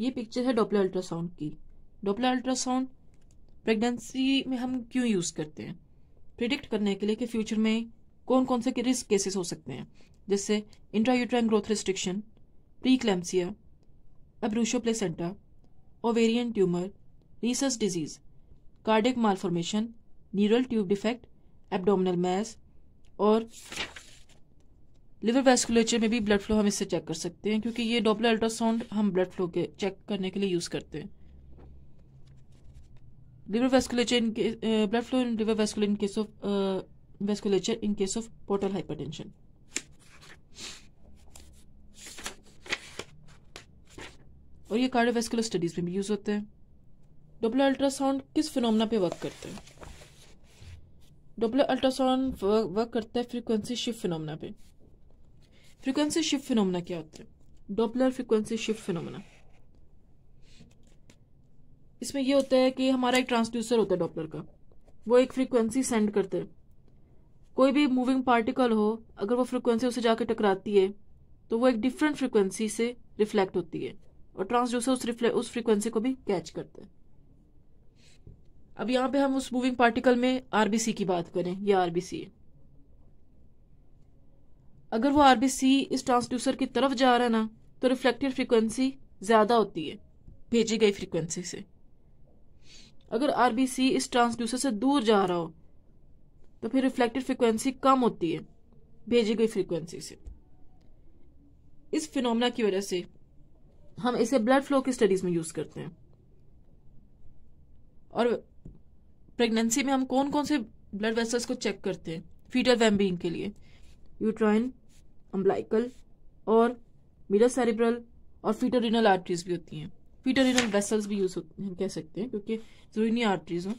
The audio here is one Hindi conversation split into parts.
ये पिक्चर है डोपलर अल्ट्रासाउंड की डोपलर अल्ट्रासाउंड प्रेगनेंसी में हम क्यों यूज करते हैं प्रिडिक्ट करने के लिए कि फ्यूचर में कौन कौन से के रिस्क केसेस हो सकते हैं जैसे intrauterine growth restriction pre eclampsia abruptio placenta ovarian tumour rhesus disease cardiac malformation neural tube defect abdominal mass और लिवर वेस्कुलेचर में भी ब्लड फ्लो हम इससे चेक कर सकते हैं क्योंकि ये डॉपलर अल्ट्रासाउंड हम ब्लड फ्लो के चेक करने के लिए यूज़ करते हैं liver vasculature in blood flow in liver vascular in case of vasculature in case of portal hypertension और ये कार्डियोवेस्कुलर स्टडीज में भी यूज होते हैं डॉपलर अल्ट्रासाउंड किस फिनोमना पे वर्क करते हैं डॉपलर अल्ट्रासाउंड वर्क करता है फ्रीक्वेंसी शिफ्ट फिनोमना पे फ्रीक्वेंसी शिफ्ट फिनोमेना क्या होता है डॉपलर फ्रीक्वेंसी शिफ्ट फिनोमेना इसमें यह होता है कि हमारा एक ट्रांसड्यूसर होता है डॉपलर का वो एक फ्रीक्वेंसी सेंड करते हैं कोई भी मूविंग पार्टिकल हो अगर वो फ्रीक्वेंसी उसे जाके टकराती है तो वो एक डिफरेंट फ्रीक्वेंसी से रिफ्लेक्ट होती है और ट्रांसड्यूसर उस उस फ्रीक्वेंसी को भी कैच करते हैं अब यहां पे हम उस मूविंग पार्टिकल में आरबीसी की बात करें या आरबीसी है अगर वो आरबीसी इस ट्रांसड्यूसर की तरफ जा रहा है ना तो रिफ्लेक्टेड फ्रीक्वेंसी ज्यादा होती है भेजी गई फ्रीक्वेंसी से अगर आरबीसी इस ट्रांसड्यूसर से दूर जा रहा हो तो फिर रिफ्लेक्टेड फ्रीक्वेंसी कम होती है भेजी गई फ्रीक्वेंसी से इस फिनोमिना की वजह से हम इसे ब्लड फ्लो की स्टडीज में यूज करते हैं और प्रेगनेंसी में हम कौन कौन से ब्लड वेसल्स को चेक करते हैं फीटर वेम्बिंग के लिए यूट्राइन अम्बलाइकल और मिडल सेरिब्रल और फीटोरिनल आर्टरीज भी होती हैं फीटोरिनल वेसल्स भी यूज होते हैं कह सकते हैं क्योंकि जरूरी आर्टरीज हों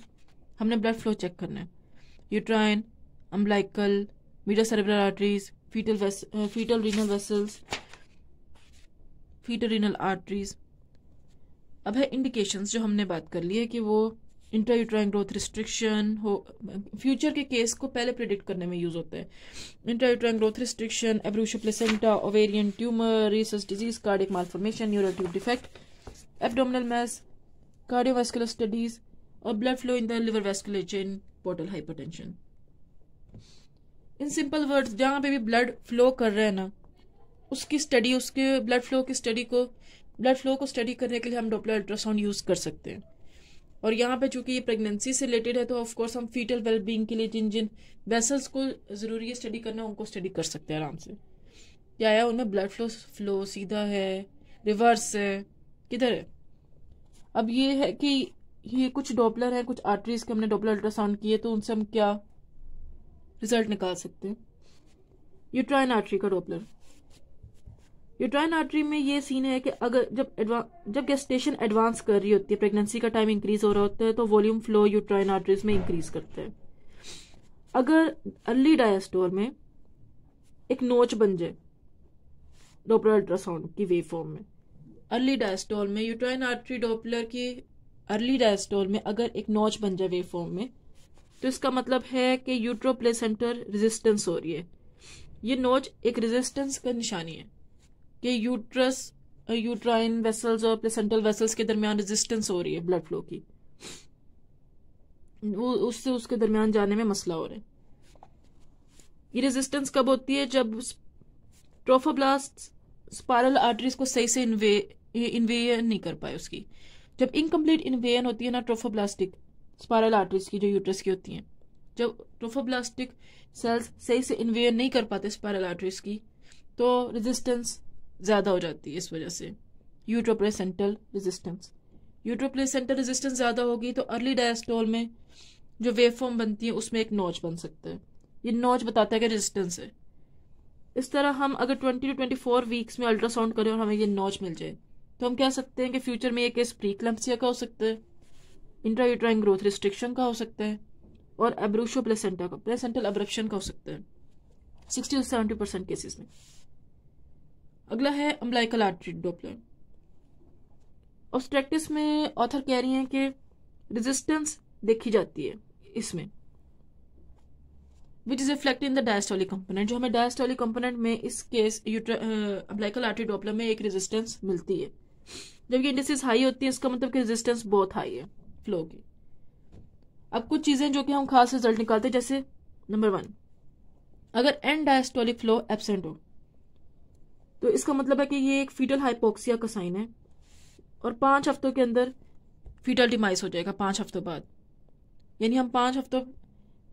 हमने ब्लड फ्लो चेक करना है uterine umbilical middle cerebral arteries fetal fetal renal vessels fetorenal arteries अब है इंडिकेशंस जो हमने बात कर ली है कि वो यूट्राइन ग्रोथ रिस्ट्रिक्शन हो फ्यूचर के केस को पहले प्रिडिक्ट करने में यूज होता है intrauterine growth restriction abruptio placenta ovarian tumour rhesus disease cardiac malformation neural tube defect abdominal mass cardiovascular studies और blood flow in the liver vasculature in portal tension in simple words जहाँ पे भी ब्लड फ्लो कर रहे हैं ना उसकी स्टडी उसके ब्लड फ्लो की स्टडी को ब्लड फ्लो को स्टडी करने के लिए हम डॉपलर अल्ट्रासाउंड यूज कर सकते हैं और यहाँ पे चूंकि ये प्रेगनेंसी से रिलेटेड है तो ऑफकोर्स हम फीटल वेलबींग के लिए जिन जिन वेसल्स को ज़रूरी है स्टडी करना उनको स्टडी कर सकते हैं आराम से क्या है उनमें ब्लड फ्लो फ्लो सीधा है रिवर्स है किधर है अब ये है कि ये कुछ डॉपलर है कुछ आर्टरीज के हमने डॉपलर अल्ट्रासाउंड किए तो उनसे हम क्या रिजल्ट निकाल सकते हैं यूट्राइन आर्टरी का डॉपलर यूट्राइन आर्टरी में ये सीन है कि अगर जब जब गेस्टेशन एडवांस कर रही होती है प्रेगनेंसी का टाइम इंक्रीज हो रहा होता है तो वॉल्यूम फ्लो यूट्राइन आर्टरीज में इंक्रीज करते हैं अगर अर्ली डायस्टोर में एक नोच बन जाए डोपलर अल्ट्रासाउंड की वेव फॉर्म में अर्ली डायस्टोल में यूट्राइन आर्टरी डोपलर की अर्ली डायस्टोल में अगर एक नोच बन जाए वेव फॉर्म में तो इसका मतलब है कि यूट्रो प्लेसेंटर रेजिस्टेंस हो रही है ये नोच एक रेजिस्टेंस का निशानी है कि यूट्रस यूट्राइन वेसल्स और प्लेसेंटल वेसल्स के दरमियान रेजिस्टेंस हो रही है ब्लड फ्लो की वो उससे उसके दरमियान जाने में मसला हो रहा है ये रेजिस्टेंस कब होती है जब ट्रोफोब्लास्ट स्पायरल आर्टरीज को सही से इन्वे नहीं कर पाए उसकी जब इनकम्प्लीट इन्वेयन होती है ना ट्रोफोब्लास्टिक स्पायरल आर्टरीज की जो यूट्रस की होती हैं जब ट्रोफोब्लास्टिक सेल्स सही से इन्वेयन नहीं कर पाते स्पायरल आर्टरीज की तो रेजिस्टेंस ज़्यादा हो जाती है इस वजह से यूट्रोप्लेसेंटल रेजिस्टेंस यूट्रोप्लेसेंटल रेजिस्टेंस ज़्यादा होगी तो अर्ली डायस्टोल में जो वेवफॉर्म बनती है उसमें एक नोच बन सकता है ये नोच बताता है कि रेजिस्टेंस है इस तरह हम अगर twenty two twenty four weeks में अल्ट्रासाउंड करें और हमें ये नोच मिल जाए तो हम कह सकते हैं कि फ्यूचर में ये केस प्रीक्लम्सिया का हो सकता है इंट्रायूट्राइन ग्रोथ रिस्ट्रिक्शन का हो सकता है और एब्रूशो प्लेसेंटा का प्लेसेंटल अब्रप्शन का हो सकता है sixty to seventy percent cases में अगला है अम्बलाइकल आर्टरी डॉपलर ऑब्स्ट्रैक्टिस में ऑथर कह रही हैं कि रेजिस्टेंस देखी जाती है इसमें which is reflect in the diastolic component जो हमें डायस्टोलिक कंपोनेंट में इस केस अम्बलाइकल आर्टरी डॉपलर में एक रेजिस्टेंस मिलती है जबकि इंडस्ट्रीज हाई होती है इसका मतलब कि रेजिस्टेंस बहुत हाई है फ्लो की अब कुछ चीज़ें जो कि हम खास रिजल्ट निकालते हैं जैसे नंबर वन अगर एंड डायस्टोलिक फ्लो एबसेंट हो तो इसका मतलब है कि ये एक फीटल हाइपोक्सिया का साइन है और पांच हफ्तों के अंदर फीटल डिमाइस हो जाएगा पांच हफ्तों बाद यानी हम पांच हफ्तों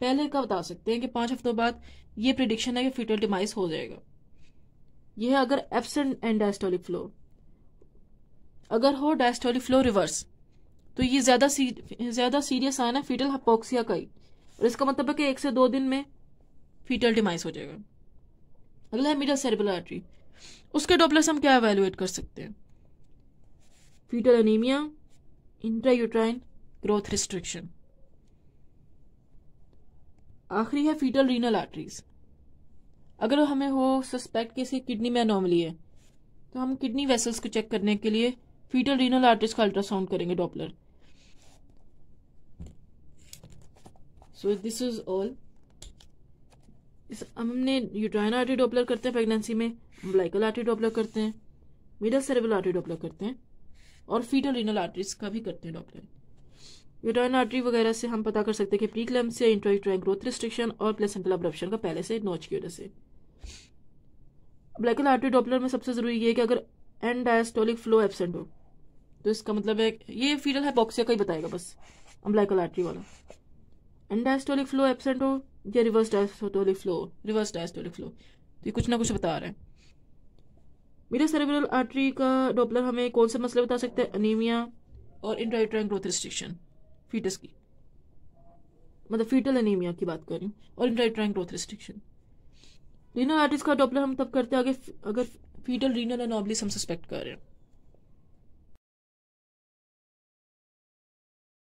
पहले का बता सकते हैं कि पांच हफ्तों बाद ये प्रिडिक्शन है कि फीटल डिमाइस हो जाएगा यह है अगर एबसेंट एंड डायस्टोलिक फ्लो अगर हो डायस्टोलिक फ्लो रिवर्स तो ये ज़्यादा सी ज़्यादा सीरियस आना है फीटल हाइपोक्सिया का ही और इसका मतलब है कि एक से दो दिन में फीटल डिमाइस हो जाएगा अगला है मिडल सेरेब्रल आर्टरी उसके डोपलेस हम क्या एवेलुएट कर सकते हैं foetal anaemia intrauterine growth restriction आखिरी है फीटल रीनल आर्टरीज अगर हमें हो सस्पेक्ट किसी किडनी में अनोमली है तो हम किडनी वेसल्स को चेक करने के लिए फीटल रीनल आर्टरीज का अल्ट्रासाउंड करेंगे Doppler so this is all हमने यूट्राइन आर्टी डॉपलर करते हैं प्रेगनेंसी में ब्लाइकल आर्टी डॉपलर करते हैं मिडल सेरेबल आर्टी डॉपलर करते हैं और फीटल रिनल आर्टरीज का भी करते हैं डॉपलर यूट्राइन आर्टरी वगैरह से हम पता कर सकते हैं कि प्री क्लम से इंट्रोट्राइन ग्रोथ रिस्ट्रिक्शन और प्लेसेंटल अब्रप्शन का पहले से नोच की वजह से ब्लैकल आर्टरी डॉपलर में सबसे जरूरी यह है कि अगर एंड डायस्टोलिक फ्लो एबसेंट हो तो इसका मतलब है ये फीटल हाइपोक्सिया का ही बताएगा बस ब्लैकल आर्टरी वाला एंड डायस्टोलिक फ्लो एबसेंट हो या reverse diastolic flow reverse diastolic flow तो ये कुछ ना कुछ बता रहे हैं मेरा सेरेब्रल आर्टरी का डॉपलर हमें कौन से मसले बता सकते हैं अनीमिया और इंट्राइट्राइन ग्रोथ रिस्ट्रिक्शन फीटस की मतलब फीटल अनीमिया की बात कर रही हूँ और intrauterine growth restriction renal arteries का डॉपलर हम तब करते हैं अगर अगर फीटल रीनल एनोबलिस हम सस्पेक्ट कर रहे हैं